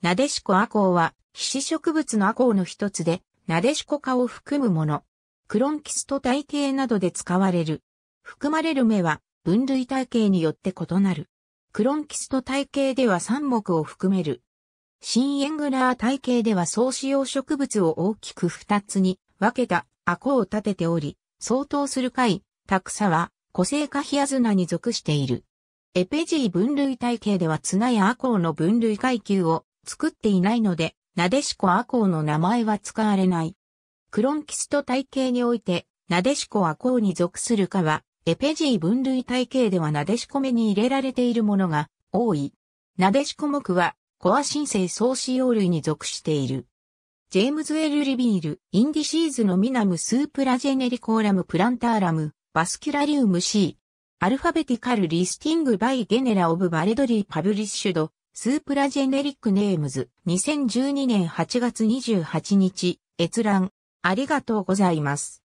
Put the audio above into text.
なでしこコウは、皮脂植物のアコウの一つで、なでしこ科を含むもの。クロンキスト体系などで使われる。含まれる目は、分類体系によって異なる。クロンキスト体系では三目を含める。新エングラー体系では総使用植物を大きく二つに分けたコウを立てており、相当する貝、タクサは、個性化ヒアズナに属している。エペジー分類体系では綱やコウの分類階級を作っていないので、なでしこアコーの名前は使われない。クロンキスト体系において、なでしこアコーに属するかは、エペジー分類体系ではなでしこ目に入れられているものが多い。なでしこ目は、コア新生総使用類に属している。ジェームズ・エル・リビール、インディシーズのミナム・スープラジェネリコーラム・プランターラム、バスキュラリウムシー。アルファベティカル・リスティング・バイ・ゲネラ・オブ・バレドリー・パブリッシュド、スープラジェネリックネームズ2012年8月28日閲覧ありがとうございます。